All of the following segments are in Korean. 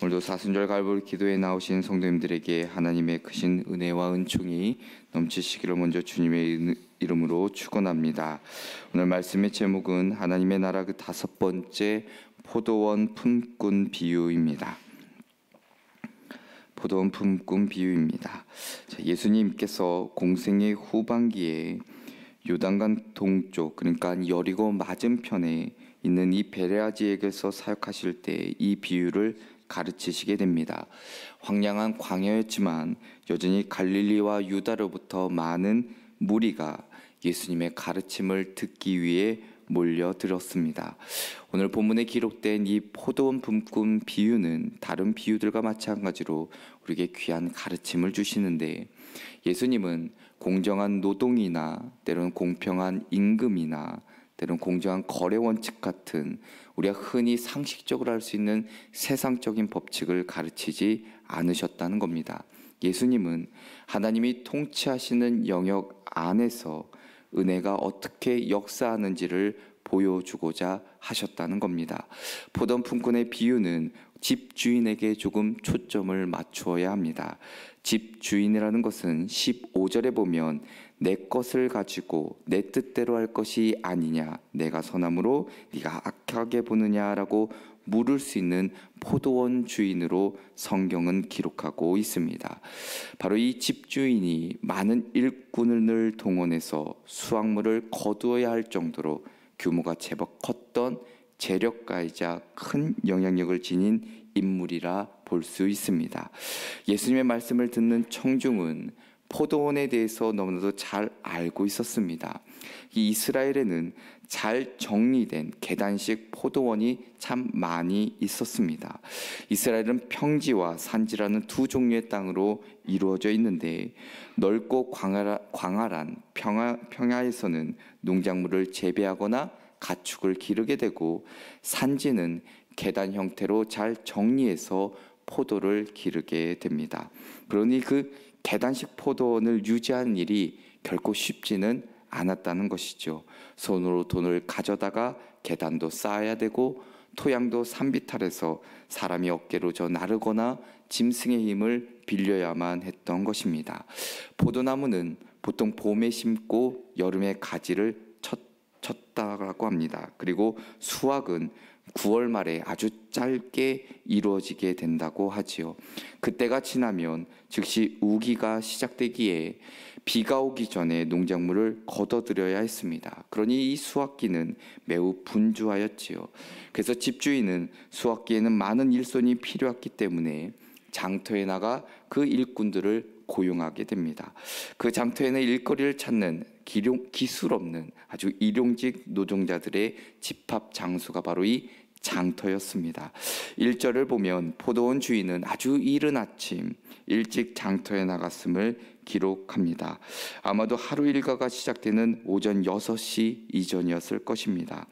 오늘도 사순절 갈볼 기도에 나오신 성도님들에게 하나님의 크신 은혜와 은총이 넘치시기를 먼저 주님의 이름으로 축원합니다. 오늘 말씀의 제목은 하나님의 나라 그 다섯 번째 포도원 품꾼 비유입니다. 포도원 품꾼 비유입니다. 예수님께서 공생의 후반기에 요단강 동쪽 그러니까 여리고 맞은편에 있는 이베레아지에서 사역하실 때 이 비유를 가르치시게 됩니다. 황량한 광야였지만 여전히 갈릴리와 유다로부터 많은 무리가 예수님의 가르침을 듣기 위해 몰려들었습니다. 오늘 본문에 기록된 이 포도원 품꾼 비유는 다른 비유들과 마찬가지로 우리에게 귀한 가르침을 주시는데 예수님은 공정한 노동이나 때론 공평한 임금이나 때론 공정한 거래 원칙 같은 우리가 흔히 상식적으로 할 수 있는 세상적인 법칙을 가르치지 않으셨다는 겁니다. 예수님은 하나님이 통치하시는 영역 안에서 은혜가 어떻게 역사하는지를 보여주고자 하셨다는 겁니다. 보던 품꾼의 비유는 집 주인에게 조금 초점을 맞추어야 합니다. 집 주인이라는 것은 15절에 보면 내 것을 가지고 내 뜻대로 할 것이 아니냐 내가 선함으로 네가 악하게 보느냐라고 물을 수 있는 포도원 주인으로 성경은 기록하고 있습니다. 바로 이 집주인이 많은 일꾼을 동원해서 수확물을 거두어야 할 정도로 규모가 제법 컸던 재력가이자 큰 영향력을 지닌 인물이라 볼 수 있습니다. 예수님의 말씀을 듣는 청중은 포도원에 대해서 너무나도 잘 알고 있었습니다. 이스라엘에는 잘 정리된 계단식 포도원이 참 많이 있었습니다. 이스라엘은 평지와 산지라는 두 종류의 땅으로 이루어져 있는데 넓고 광활한 평야, 평야에서는 농작물을 재배하거나 가축을 기르게 되고 산지는 계단 형태로 잘 정리해서 포도를 기르게 됩니다. 그러니 그 계단식 포도원을 유지하는 일이 결코 쉽지는 않았다는 것이죠. 손으로 돈을 가져다가 계단도 쌓아야 되고 토양도 산비탈해서 사람이 어깨로 저 나르거나 짐승의 힘을 빌려야만 했던 것입니다. 포도나무는 보통 봄에 심고 여름에 가지를 쳤다고 합니다. 그리고 수확은 9월 말에 아주 짧게 이루어지게 된다고 하지요. 그때가 지나면 즉시 우기가 시작되기에 비가 오기 전에 농작물을 걷어들여야 했습니다. 그러니 이 수확기는 매우 분주하였지요. 그래서 집주인은 수확기에는 많은 일손이 필요했기 때문에 장터에 나가 그 일꾼들을 고용하게 됩니다. 그 장터에는 일거리를 찾는 기룡, 기술 없는 아주 일용직 노동자들의 집합 장소가 바로 이 장터였습니다. 1절을 보면 포도원 주인은 아주 이른 아침 일찍 장터에 나갔음을 기록합니다. 아마도 하루 일과가 시작되는 오전 6시 이전이었을 것입니다.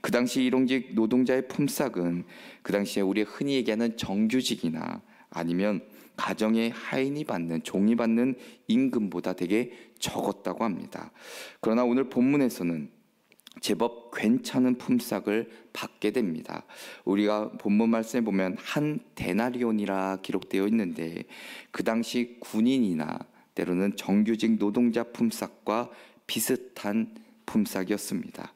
그 당시 일용직 노동자의 품삯은 그 당시에 우리 흔히 얘기하는 정규직이나 아니면 가정의 하인이 받는 종이 받는 임금보다 되게 적었다고 합니다. 그러나 오늘 본문에서는 제법 괜찮은 품삯을 받게 됩니다. 우리가 본문 말씀에 보면 한 데나리온이라 기록되어 있는데 그 당시 군인이나 때로는 정규직 노동자 품삯과 비슷한 품삯이었습니다.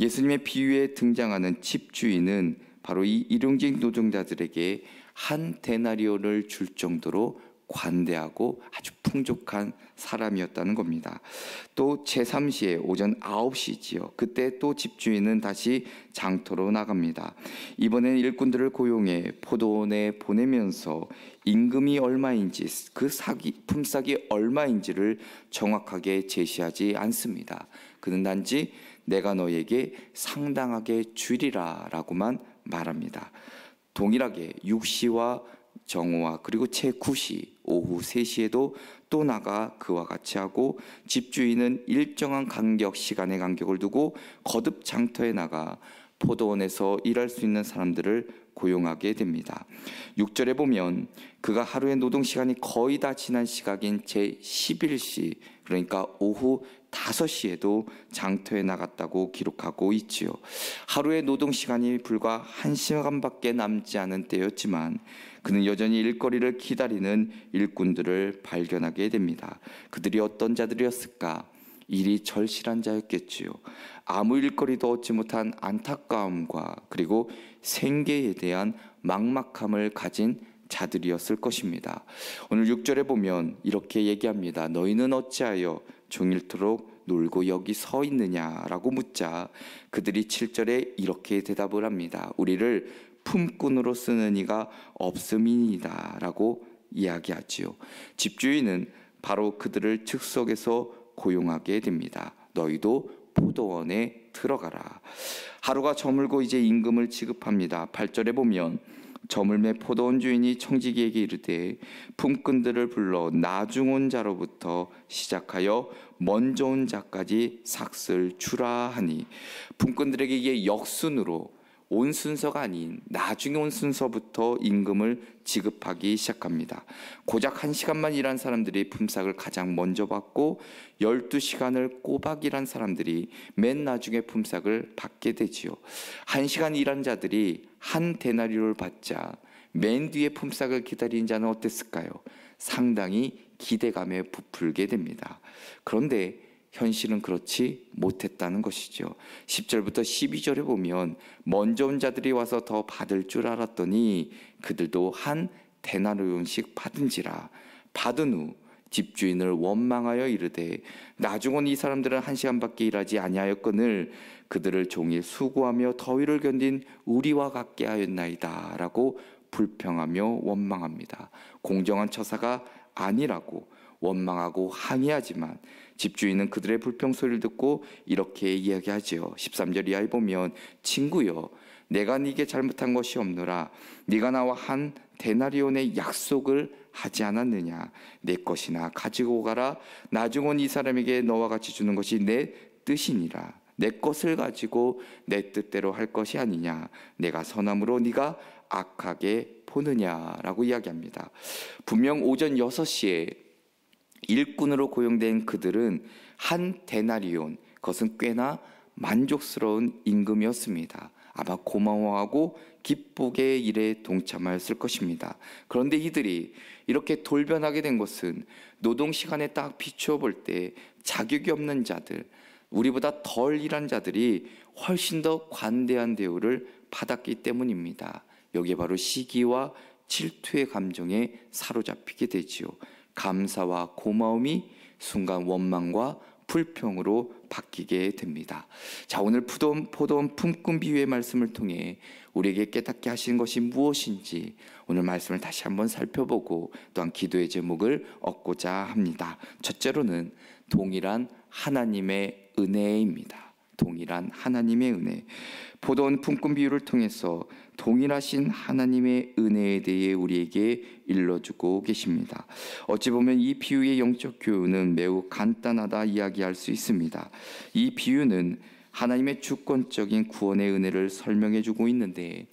예수님의 비유에 등장하는 집주인은 바로 이 일용직 노동자들에게 한 데나리온을 줄 정도로 관대하고 아주 풍족한 사람이었다는 겁니다. 또 제3시에 오전 9시지요. 그때 또 집주인은 다시 장터로 나갑니다. 이번엔 일꾼들을 고용해 포도원에 보내면서 임금이 얼마인지 그 사기, 품삯이 얼마인지를 정확하게 제시하지 않습니다. 그는 단지 내가 너에게 상당하게 주리라 라고만 말합니다. 동일하게 6시와 정오와 그리고 최 9시 오후 3시에도 또 나가 그와 같이 하고 집주인은 일정한 간격 시간의 간격을 두고 거듭 장터에 나가 포도원에서 일할 수 있는 사람들을 고용하게 됩니다. 6절에 보면 그가 하루의 노동 시간이 거의 다 지난 시각인 제 11시 그러니까 오후 5 시에도 장터에 나갔다고 기록하고 있지요. 하루의 노동 시간이 불과 한시간밖에 남지 않은 때였지만 그는 여전히 일거리를 기다리는 일꾼들을 발견하게 됩니다. 그들이 어떤 자들이었을까? 일이 절실한 자였겠지요. 아무 일거리도 얻지 못한 안타까움과 그리고 생계에 대한 막막함을 가진 자들이었을 것입니다. 오늘 6절에 보면 이렇게 얘기합니다. 너희는 어찌하여 종일토록 놀고 여기 서 있느냐라고 묻자 그들이 7절에 이렇게 대답을 합니다. 우리를 품꾼으로 쓰는 이가 없음이니다라고 이야기하지요. 집주인은 바로 그들을 즉석에서 고용하게 됩니다. 너희도 포도원에 들어가라. 하루가 저물고 이제 임금을 지급합니다. 8절에 보면 저물매 포도원 주인이 청지기에게 이르되 품꾼들을 불러 나중 온 자로부터 시작하여 먼저 온 자까지 삭슬 주라 하니 품꾼들에게 이게 역순으로 온 순서가 아닌 나중에 온 순서부터 임금을 지급하기 시작합니다. 고작 1시간만 일한 사람들이 품삯을 가장 먼저 받고 12시간을 꼬박 일한 사람들이 맨 나중에 품삯을 받게 되지요. 1시간 일한 자들이 한 데나리를 받자 맨 뒤에 품삯을 기다린 자는 어땠을까요? 상당히 기대감에 부풀게 됩니다. 그런데 현실은 그렇지 못했다는 것이죠. 10절부터 12절에 보면 먼저 온 자들이 와서 더 받을 줄 알았더니 그들도 한 데나리온씩 받은지라 받은 후 집주인을 원망하여 이르되 나중은 이 사람들은 한 시간밖에 일하지 아니하였거늘 그들을 종일 수고하며 더위를 견딘 우리와 같게 하였나이다라고 불평하며 원망합니다. 공정한 처사가 아니라고 원망하고 항의하지만 집주인은 그들의 불평 소리를 듣고 이렇게 이야기하지요. 13절 이하에 보면 친구여 내가 네게 잘못한 것이 없노라 네가 나와 한대나리온의 약속을 하지 않았느냐 내 것이나 가지고 가라 나중은 이 사람에게 너와 같이 주는 것이 내 뜻이니라 내 것을 가지고 내 뜻대로 할 것이 아니냐 내가 선함으로 네가 악하게 보느냐라고 이야기합니다 분명 오전 6시에 일꾼으로 고용된 그들은 한 데나리온, 그것은 꽤나 만족스러운 임금이었습니다. 아마 고마워하고 기쁘게 일에 동참하였을 것입니다. 그런데 이들이 이렇게 돌변하게 된 것은 노동 시간에 딱 비추어 볼 때 자격이 없는 자들, 우리보다 덜 일한 자들이 훨씬 더 관대한 대우를 받았기 때문입니다. 여기에 바로 시기와 질투의 감정에 사로잡히게 되지요. 감사와 고마움이 순간 원망과 불평으로 바뀌게 됩니다. 자, 오늘 포도포도 품꾼 비유의 말씀을 통해 우리에게 깨닫게 하신 것이 무엇인지 오늘 말씀을 다시 한번 살펴보고 또한 기도의 제목을 얻고자 합니다. 첫째로는 동일한 하나님의 은혜입니다. 동일한 하나님의 은혜. 보도원 품꾼 비유를 통해서 동일하신 하나님의 은혜에 대해 우리에게 일러주고 계십니다. 어찌 보면 이 비유의 영적 교훈은 매우 간단하다 이야기할 수 있습니다. 이 비유는 하나님의 주권적인 구원의 은혜를 설명해 주고 있는데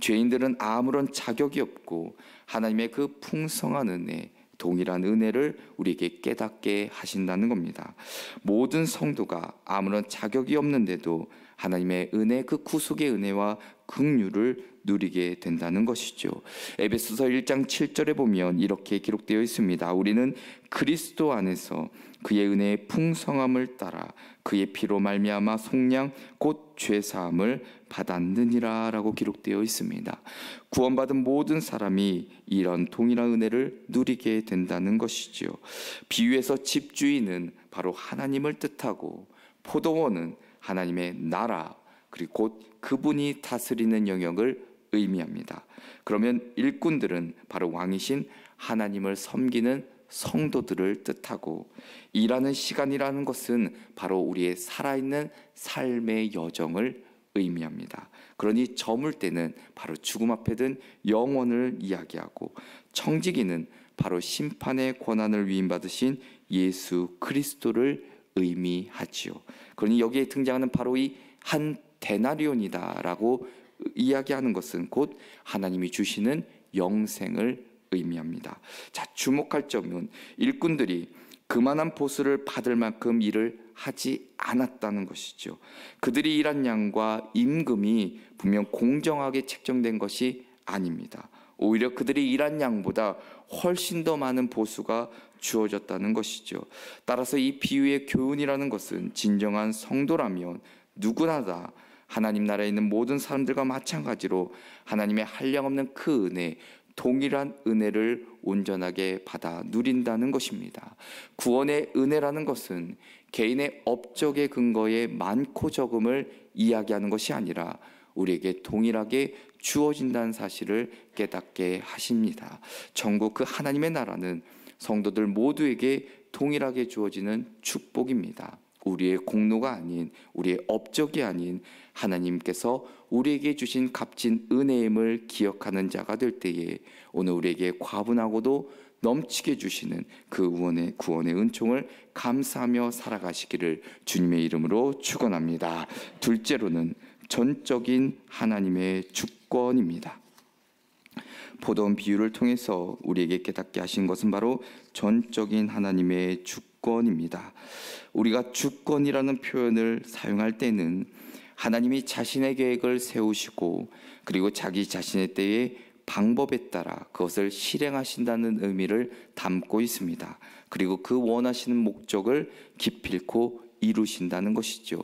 죄인들은 아무런 자격이 없고 하나님의 그 풍성한 은혜 동일한 은혜를 우리에게 깨닫게 하신다는 겁니다. 모든 성도가 아무런 자격이 없는데도 하나님의 은혜 그 구속의 은혜와 긍휼을 누리게 된다는 것이죠. 에베소서 1장 7절에 보면 이렇게 기록되어 있습니다. 우리는 그리스도 안에서 그의 은혜의 풍성함을 따라 그의 피로 말미암아 속량 곧죄 사함을 받았느니라라고 기록되어 있습니다. 구원받은 모든 사람이 이런 동일한 은혜를 누리게 된다는 것이지요. 비유에서 집주인은 바로 하나님을 뜻하고 포도원은 하나님의 나라 그리고 곧 그분이 다스리는 영역을 의미합니다. 그러면 일꾼들은 바로 왕이신 하나님을 섬기는 성도들을 뜻하고 일하는 시간이라는 것은 바로 우리의 살아있는 삶의 여정을 의미합니다. 그러니 저물 때는 바로 죽음 앞에 든 영혼을 이야기하고 청지기는 바로 심판의 권한을 위임받으신 예수 그리스도를 의미하지요. 그러니 여기에 등장하는 바로 이 한 데나리온이다라고 이야기하는 것은 곧 하나님이 주시는 영생을 의미합니다. 자, 주목할 점은 일꾼들이 그만한 보수를 받을 만큼 일을 하지 않았다는 것이죠. 그들이 일한 양과 임금이 분명 공정하게 책정된 것이 아닙니다. 오히려 그들이 일한 양보다 훨씬 더 많은 보수가 주어졌다는 것이죠. 따라서 이 비유의 교훈이라는 것은 진정한 성도라면 누구나 다 하나님 나라에 있는 모든 사람들과 마찬가지로 하나님의 한량없는 그 은혜, 동일한 은혜를 온전하게 받아 누린다는 것입니다. 구원의 은혜라는 것은 개인의 업적의 근거에 많고 적음을 이야기하는 것이 아니라 우리에게 동일하게 주어진다는 사실을 깨닫게 하십니다. 전국 그 하나님의 나라는 성도들 모두에게 동일하게 주어지는 축복입니다. 우리의 공로가 아닌 우리의 업적이 아닌 하나님께서 우리에게 주신 값진 은혜임을 기억하는 자가 될 때에 오늘 우리에게 과분하고도 넘치게 주시는 그 구원의 구원의 은총을 감사하며 살아가시기를 주님의 이름으로 축원합니다. 둘째로는 전적인 하나님의 주권입니다. 보원 비유를 통해서 우리에게 깨닫게 하신 것은 바로 전적인 하나님의 주권입니다. 우리가 주권이라는 표현을 사용할 때는 하나님이 자신의 계획을 세우시고 그리고 자기 자신의 때에 방법에 따라 그것을 실행하신다는 의미를 담고 있습니다. 그리고 그 원하시는 목적을 기필코 이루신다는 것이죠.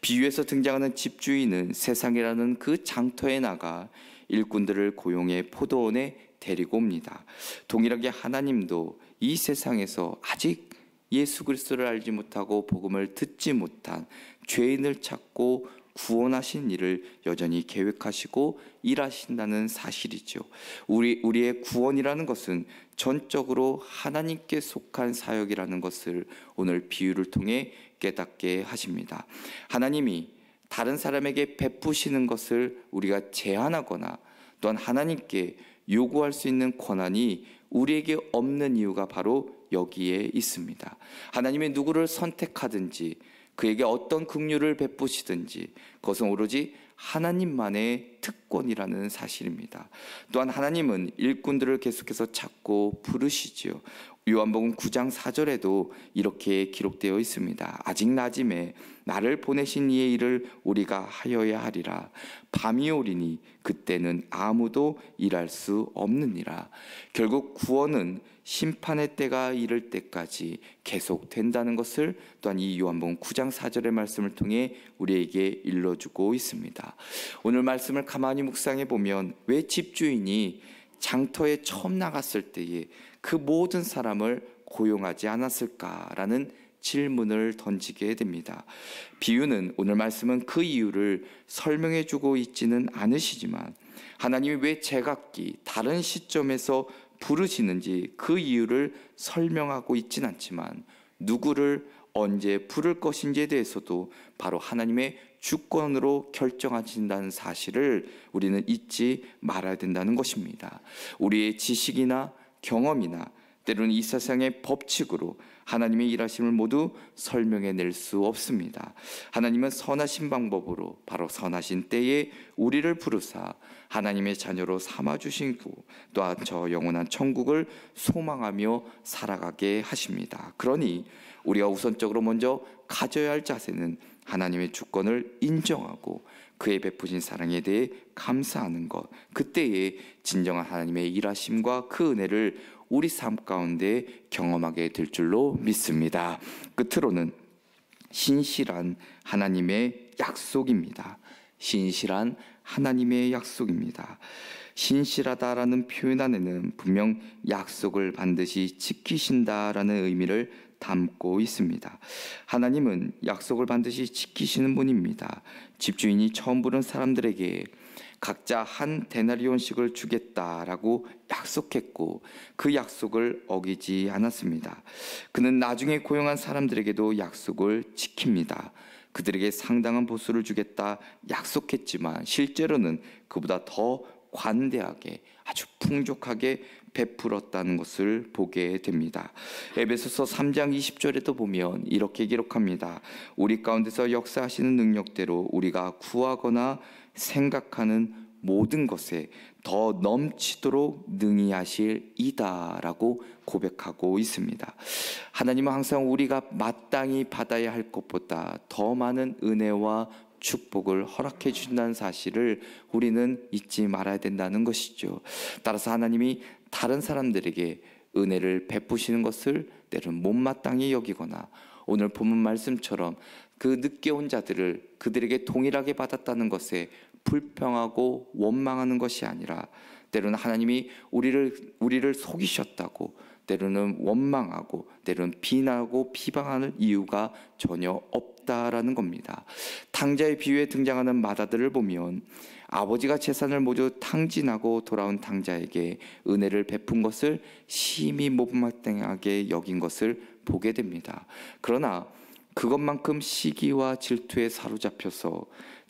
비유에서 등장하는 집주인은 세상이라는 그 장터에 나가 일꾼들을 고용해 포도원에 데리고 옵니다. 동일하게 하나님도 이 세상에서 아직 예수 그리스도를 알지 못하고 복음을 듣지 못한 죄인을 찾고 구원하신 일을 여전히 계획하시고 일하신다는 사실이죠. 우리 우리의 구원이라는 것은 전적으로 하나님께 속한 사역이라는 것을 오늘 비유를 통해 깨닫게 하십니다. 하나님이 다른 사람에게 베푸시는 것을 우리가 제한하거나 또한 하나님께 요구할 수 있는 권한이 우리에게 없는 이유가 바로 여기에 있습니다. 하나님이 누구를 선택하든지 그에게 어떤 긍휼을 베푸시든지 그것은 오로지 하나님만의 특권이라는 사실입니다. 또한 하나님은 일꾼들을 계속해서 찾고 부르시지요. 요한복음 9장 4절에도 이렇게 기록되어 있습니다. 아직 낮임에 나를 보내신 이의 일을 우리가 하여야 하리라. 밤이 오리니 그때는 아무도 일할 수 없느니라. 결국 구원은 심판의 때가 이를 때까지 계속된다는 것을 또한 이 요한복음 9장 4절의 말씀을 통해 우리에게 일러주고 있습니다. 오늘 말씀을 가만히 묵상해 보면 왜 집주인이 장터에 처음 나갔을 때에 그 모든 사람을 고용하지 않았을까라는 질문을 던지게 됩니다. 비유는 오늘 말씀은 그 이유를 설명해 주고 있지는 않으시지만 하나님이 왜 제각기 다른 시점에서 부르시는지 그 이유를 설명하고 있진 않지만 누구를 언제 부를 것인지에 대해서도 바로 하나님의 주권으로 결정하신다는 사실을 우리는 잊지 말아야 된다는 것입니다. 우리의 지식이나 경험이나 때로는 이 세상의 법칙으로 하나님의 일하심을 모두 설명해 낼 수 없습니다. 하나님은 선하신 방법으로 바로 선하신 때에 우리를 부르사 하나님의 자녀로 삼아 주시고 또한 저 영원한 천국을 소망하며 살아가게 하십니다. 그러니 우리가 우선적으로 먼저 가져야 할 자세는 하나님의 주권을 인정하고 그의 베푸신 사랑에 대해 감사하는 것. 그때에 진정한 하나님의 일하심과 그 은혜를 우리 삶 가운데 경험하게 될 줄로 믿습니다. 끝으로는 신실한 하나님의 약속입니다. 신실한 하나님의 약속입니다. 신실하다라는 표현 안에는 분명 약속을 반드시 지키신다라는 의미를 담고 있습니다. 하나님은 약속을 반드시 지키시는 분입니다. 집주인이 처음 부른 사람들에게 각자 한 데나리온씩을 주겠다라고 약속했고 그 약속을 어기지 않았습니다. 그는 나중에 고용한 사람들에게도 약속을 지킵니다. 그들에게 상당한 보수를 주겠다 약속했지만 실제로는 그보다 더 관대하게 아주 풍족하게 베풀었다는 것을 보게 됩니다. 에베소서 3장 20절에도 보면 이렇게 기록합니다. 우리 가운데서 역사하시는 능력대로 우리가 구하거나 생각하는 모든 것에 더 넘치도록 능히 하실 이다라고 고백하고 있습니다. 하나님은 항상 우리가 마땅히 받아야 할 것보다 더 많은 은혜와 축복을 허락해 주신다는 사실을 우리는 잊지 말아야 된다는 것이죠. 따라서 하나님이 다른 사람들에게 은혜를 베푸시는 것을 때론 못마땅히 여기거나 오늘 본문 말씀처럼 그 늦게 온 자들을 그들에게 동일하게 받았다는 것에 불평하고 원망하는 것이 아니라 때로는 하나님이 우리를 우리를 속이셨다고 때로는 원망하고 때로는 비난하고 비방하는 이유가 전혀 없 없다라는 겁니다. 탕자의 비유에 등장하는 마다들을 보면 아버지가 재산을 모두 탕진하고 돌아온 탕자에게 은혜를 베푼 것을 심히 못마땅하게 여긴 것을 보게 됩니다. 그러나 그것만큼 시기와 질투에 사로잡혀서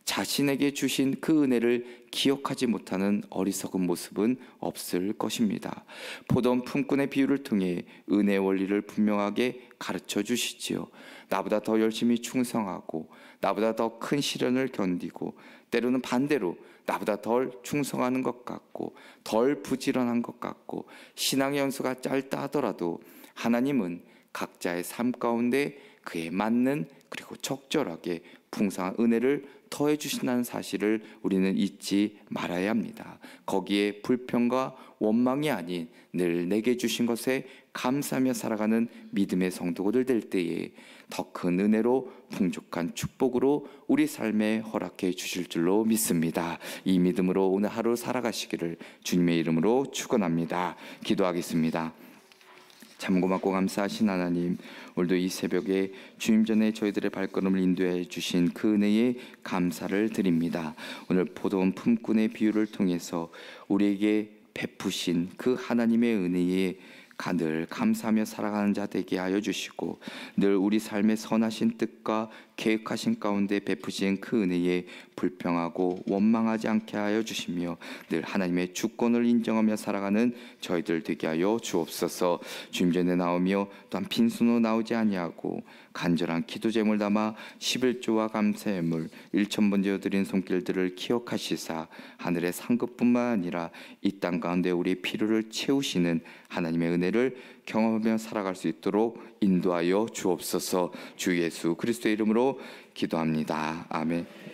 자신에게 주신 그 은혜를 기억하지 못하는 어리석은 모습은 없을 것입니다. 포던 품꾼의 비유를 통해 은혜 원리를 분명하게 가르쳐 주시지요. 나보다 더 열심히 충성하고 나보다 더 큰 시련을 견디고 때로는 반대로 나보다 덜 충성하는 것 같고 덜 부지런한 것 같고 신앙의 연수가 짧다 하더라도 하나님은 각자의 삶 가운데 그에 맞는 그리고 적절하게 풍성한 은혜를 더해 주신다는 사실을 우리는 잊지 말아야 합니다. 거기에 불평과 원망이 아닌 늘 내게 주신 것에 감사하며 살아가는 믿음의 성도들 될 때에 더 큰 은혜로 풍족한 축복으로 우리 삶에 허락해 주실 줄로 믿습니다. 이 믿음으로 오늘 하루 살아가시기를 주님의 이름으로 축원합니다. 기도하겠습니다. 참 고맙고 감사하신 하나님, 오늘도 이 새벽에 주님 전에 저희들의 발걸음을 인도해 주신 그 은혜에 감사를 드립니다. 오늘 보도원 품꾼의 비유를 통해서 우리에게 베푸신 그 하나님의 은혜에 늘 감사하며 살아가는 자 되게 하여 주시고 늘 우리 삶의 선하신 뜻과 계획하신 가운데 베푸신 그 은혜에 불평하고 원망하지 않게 하여 주시며 늘 하나님의 주권을 인정하며 살아가는 저희들 되게 하여 주옵소서 주님 전에 나오며 또한 빈손으로 나오지 아니하고 간절한 기도 제물 담아 11조와 감사의물 1천번째 드린 손길들을 기억하시사 하늘의 상급뿐만 아니라 이 땅 가운데 우리 필요를 채우시는 하나님의 은혜를 경험하며 살아갈 수 있도록 인도하여 주옵소서 주 예수 그리스도의 이름으로 기도합니다. 아멘.